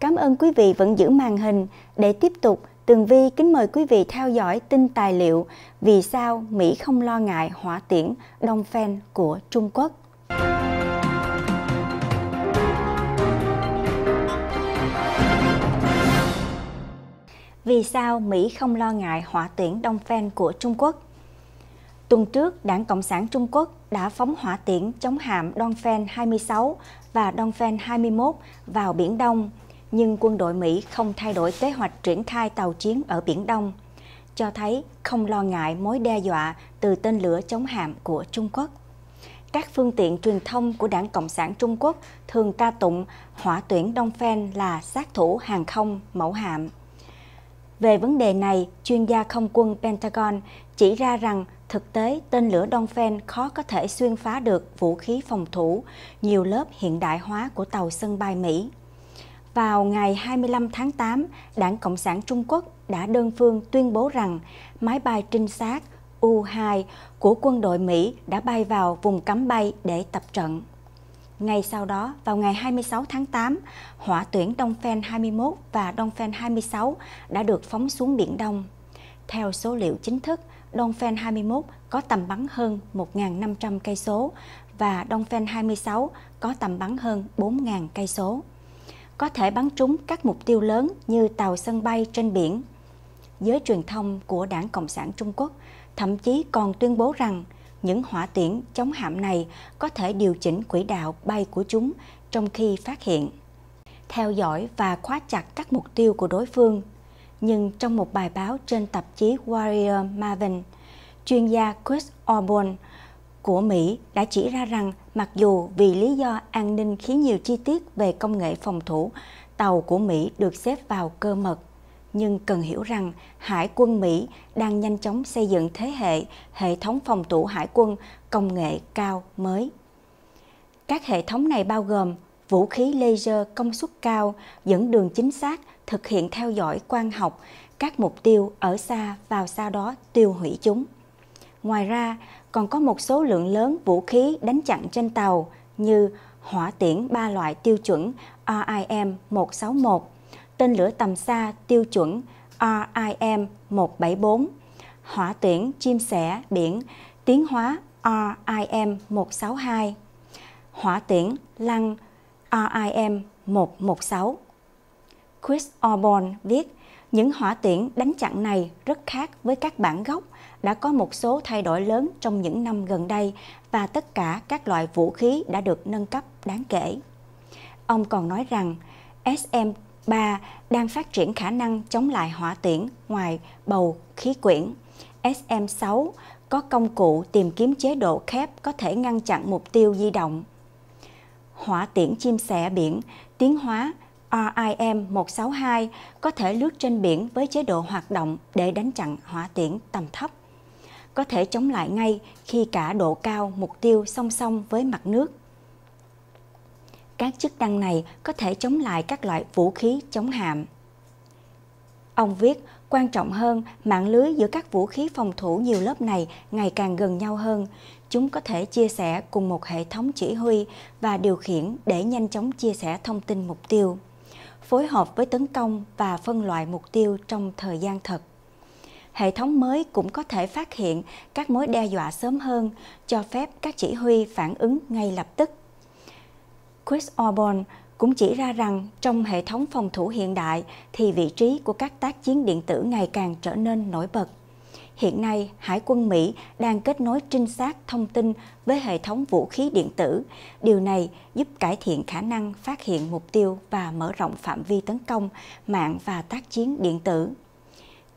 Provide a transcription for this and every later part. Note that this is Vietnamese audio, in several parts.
Cảm ơn quý vị vẫn giữ màn hình để tiếp tục Tường Vi kính mời quý vị theo dõi tin tài liệu Vì sao Mỹ không lo ngại hỏa tiễn Đông Phen của Trung Quốc. Vì sao Mỹ không lo ngại hỏa tiễn Đông Phen của Trung Quốc? Tuần trước, Đảng Cộng sản Trung Quốc đã phóng hỏa tiễn chống hạm phen 26 và phen 21 vào Biển Đông nhưng quân đội Mỹ không thay đổi kế hoạch triển khai tàu chiến ở Biển Đông, cho thấy không lo ngại mối đe dọa từ tên lửa chống hạm của Trung Quốc. Các phương tiện truyền thông của Đảng Cộng sản Trung Quốc thường ca tụng hỏa tuyển Đông Phen là sát thủ hàng không mẫu hạm. Về vấn đề này, chuyên gia không quân Pentagon chỉ ra rằng thực tế tên lửa Đông Phen khó có thể xuyên phá được vũ khí phòng thủ, nhiều lớp hiện đại hóa của tàu sân bay Mỹ. Vào ngày 25 tháng 8, Đảng Cộng sản Trung Quốc đã đơn phương tuyên bố rằng máy bay trinh sát U-2 của quân đội Mỹ đã bay vào vùng cấm bay để tập trận. Ngay sau đó, vào ngày 26 tháng 8, hỏa tuyển Đông Phen 21 và Đông Phen 26 đã được phóng xuống Biển Đông. Theo số liệu chính thức, Đông Phen 21 có tầm bắn hơn 1.500 cây số và Đông Phen 26 có tầm bắn hơn 4.000 cây số có thể bắn trúng các mục tiêu lớn như tàu sân bay trên biển. Giới truyền thông của Đảng Cộng sản Trung Quốc thậm chí còn tuyên bố rằng những hỏa tiễn chống hạm này có thể điều chỉnh quỹ đạo bay của chúng trong khi phát hiện. Theo dõi và khóa chặt các mục tiêu của đối phương. Nhưng trong một bài báo trên tạp chí Warrior Maven, chuyên gia Chris Orborn của Mỹ đã chỉ ra rằng mặc dù vì lý do an ninh khiến nhiều chi tiết về công nghệ phòng thủ, tàu của Mỹ được xếp vào cơ mật, nhưng cần hiểu rằng Hải quân Mỹ đang nhanh chóng xây dựng thế hệ hệ thống phòng thủ hải quân công nghệ cao mới. Các hệ thống này bao gồm vũ khí laser công suất cao, dẫn đường chính xác, thực hiện theo dõi quang học, các mục tiêu ở xa vào sau đó tiêu hủy chúng. Ngoài ra, còn có một số lượng lớn vũ khí đánh chặn trên tàu như hỏa tiễn ba loại tiêu chuẩn RIM-161, tên lửa tầm xa tiêu chuẩn RIM-174, hỏa tiễn chim sẻ biển tiến hóa RIM-162, hỏa tiễn lăng RIM-116. Chris Orborn viết, những hỏa tiễn đánh chặn này rất khác với các bản gốc – đã có một số thay đổi lớn trong những năm gần đây và tất cả các loại vũ khí đã được nâng cấp đáng kể. Ông còn nói rằng SM-3 đang phát triển khả năng chống lại hỏa tiễn ngoài bầu khí quyển. SM-6 có công cụ tìm kiếm chế độ khép có thể ngăn chặn mục tiêu di động. Hỏa tiễn chim sẻ biển tiến hóa RIM-162 có thể lướt trên biển với chế độ hoạt động để đánh chặn hỏa tiễn tầm thấp có thể chống lại ngay khi cả độ cao mục tiêu song song với mặt nước. Các chức năng này có thể chống lại các loại vũ khí chống hạm. Ông viết, quan trọng hơn, mạng lưới giữa các vũ khí phòng thủ nhiều lớp này ngày càng gần nhau hơn. Chúng có thể chia sẻ cùng một hệ thống chỉ huy và điều khiển để nhanh chóng chia sẻ thông tin mục tiêu, phối hợp với tấn công và phân loại mục tiêu trong thời gian thật hệ thống mới cũng có thể phát hiện các mối đe dọa sớm hơn, cho phép các chỉ huy phản ứng ngay lập tức. Chris Orban cũng chỉ ra rằng trong hệ thống phòng thủ hiện đại thì vị trí của các tác chiến điện tử ngày càng trở nên nổi bật. Hiện nay, Hải quân Mỹ đang kết nối trinh sát thông tin với hệ thống vũ khí điện tử. Điều này giúp cải thiện khả năng phát hiện mục tiêu và mở rộng phạm vi tấn công, mạng và tác chiến điện tử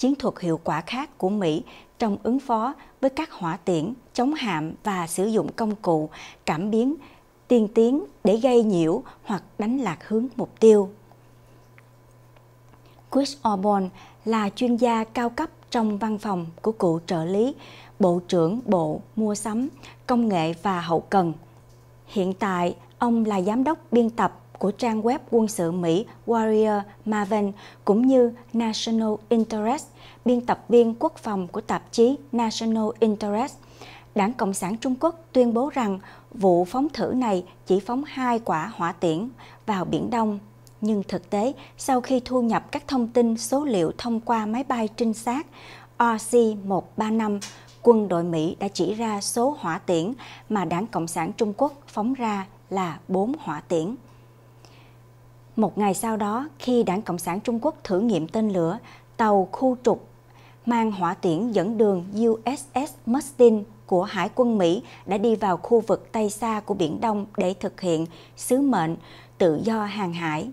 chiến thuật hiệu quả khác của Mỹ trong ứng phó với các hỏa tiễn, chống hạm và sử dụng công cụ cảm biến tiên tiến để gây nhiễu hoặc đánh lạc hướng mục tiêu. Chris Obon là chuyên gia cao cấp trong văn phòng của cựu trợ lý Bộ trưởng Bộ Mua sắm, Công nghệ và Hậu cần. Hiện tại, ông là giám đốc biên tập của trang web quân sự Mỹ Warrior Maven cũng như National Interest, biên tập viên quốc phòng của tạp chí National Interest. Đảng Cộng sản Trung Quốc tuyên bố rằng vụ phóng thử này chỉ phóng hai quả hỏa tiễn vào Biển Đông. Nhưng thực tế, sau khi thu nhập các thông tin số liệu thông qua máy bay trinh sát RC-135, quân đội Mỹ đã chỉ ra số hỏa tiễn mà Đảng Cộng sản Trung Quốc phóng ra là 4 hỏa tiễn. Một ngày sau đó, khi đảng Cộng sản Trung Quốc thử nghiệm tên lửa, tàu khu trục mang hỏa tiễn dẫn đường USS Mustin của Hải quân Mỹ đã đi vào khu vực Tây Sa của Biển Đông để thực hiện sứ mệnh tự do hàng hải.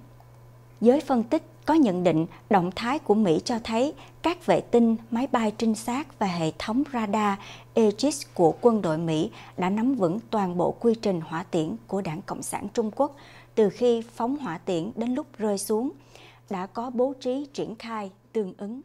Giới phân tích có nhận định động thái của Mỹ cho thấy các vệ tinh, máy bay trinh sát và hệ thống radar Aegis của quân đội Mỹ đã nắm vững toàn bộ quy trình hỏa tiễn của đảng Cộng sản Trung Quốc từ khi phóng hỏa tiễn đến lúc rơi xuống đã có bố trí triển khai tương ứng.